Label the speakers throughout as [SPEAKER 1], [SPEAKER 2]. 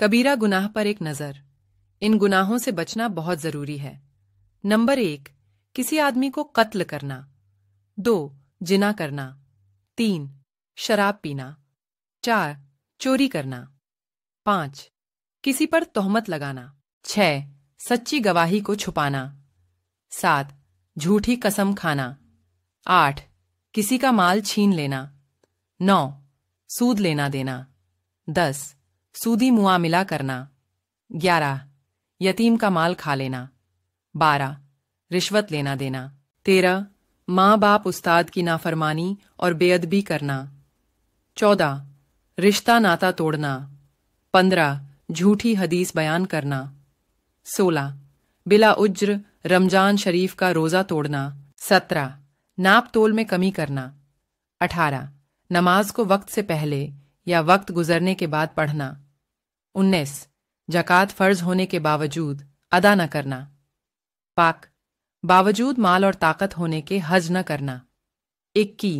[SPEAKER 1] कबीरा गुनाह पर एक नज़र इन गुनाहों से बचना बहुत ज़रूरी है नंबर एक किसी आदमी को कत्ल करना दो जिना करना तीन शराब पीना चार चोरी करना पांच किसी पर तोहमत लगाना छह सच्ची गवाही को छुपाना सात झूठी कसम खाना आठ किसी का माल छीन लेना नौ सूद लेना देना दस सूदी मुआमिला करना ग्यारह यतीम का माल खा लेना बारह रिश्वत लेना देना तेरह माँ बाप उस्ताद की नाफरमानी और बेअदबी करना चौदह रिश्ता नाता तोड़ना पंद्रह झूठी हदीस बयान करना सोलह बिला उज्र रमजान शरीफ का रोज़ा तोड़ना सत्रह नाप तोल में कमी करना अठारह नमाज को वक्त से पहले या वक्त गुजरने के बाद पढ़ना उन्नीस जक़ात फ़र्ज होने के बावजूद अदा न करना पाक बावजूद माल और ताकत होने के हज न करना इक्की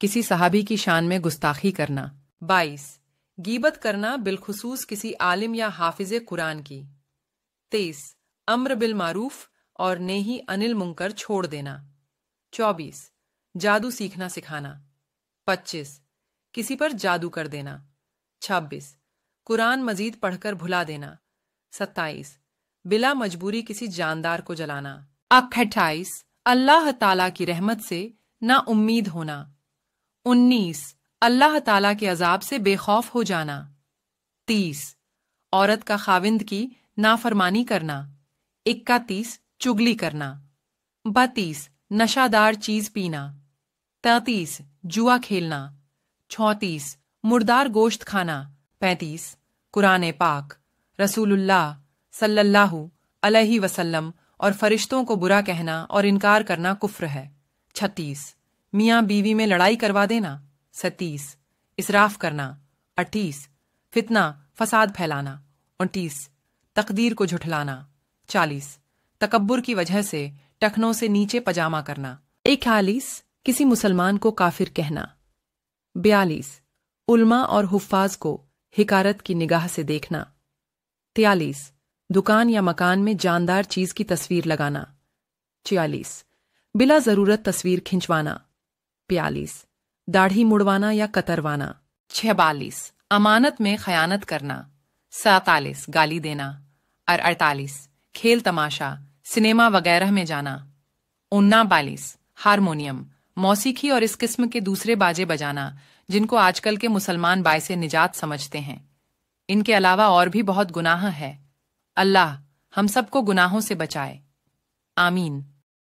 [SPEAKER 1] किसी सहाबी की शान में गुस्ताखी करना बाईस गीबत करना बिलखसूस किसी आलिम या हाफिज कुरान की तेईस अम्र बिल मारूफ और नेही अनिल मुंकर छोड़ देना चौबीस जादू सीखना सिखाना पच्चीस किसी पर जादू कर देना छब्बीस कुरान मजीद पढ़कर भुला देना सत्ताईस बिला मजबूरी किसी जानदार को जलाना अट्ठाईस अल्लाह ताला की रहमत से ना उम्मीद होना उन्नीस अल्लाह ताला के अजाब से बेखौफ हो जाना तीस औरत का खाविंद की नाफरमानी करना इक्कातीस चुगली करना बत्तीस नशादार चीज पीना तैतीस जुआ खेलना चौंतीस मुर्दार गोश्त खाना पैंतीस कुरान पाक रसूलुल्लाह सल्लल्लाहु अलैहि वसल्लम और फरिश्तों को बुरा कहना और इनकार करना कुफ्र है छत्तीस मियाँ बीवी में लड़ाई करवा देना सतीस इसराफ करना अट्ठीस फितना फसाद फैलाना उनतीस तकदीर को झुठलाना चालीस तकबर की वजह से टखनों से नीचे पजामा करना इकतालीस किसी मुसलमान को काफिर कहना बयालीस उल्मा और हुफाज को हिकारत की निगाह से देखना तयालीस दुकान या मकान में जानदार चीज की तस्वीर लगाना छियालीस बिला जरूरत तस्वीर खिंचवाना प्यालीस दाढ़ी मुड़वाना या कतरवाना छबालीस अमानत में खयानत करना सैतालीस गाली देना और अड़तालीस खेल तमाशा सिनेमा वगैरह में जाना उन्ना बालीस हारमोनियम मौसीखी और इस किस्म के दूसरे बाजे बजाना जिनको आजकल के मुसलमान बायसे निजात समझते हैं इनके अलावा और भी बहुत गुनाह है अल्लाह हम सबको गुनाहों से बचाए आमीन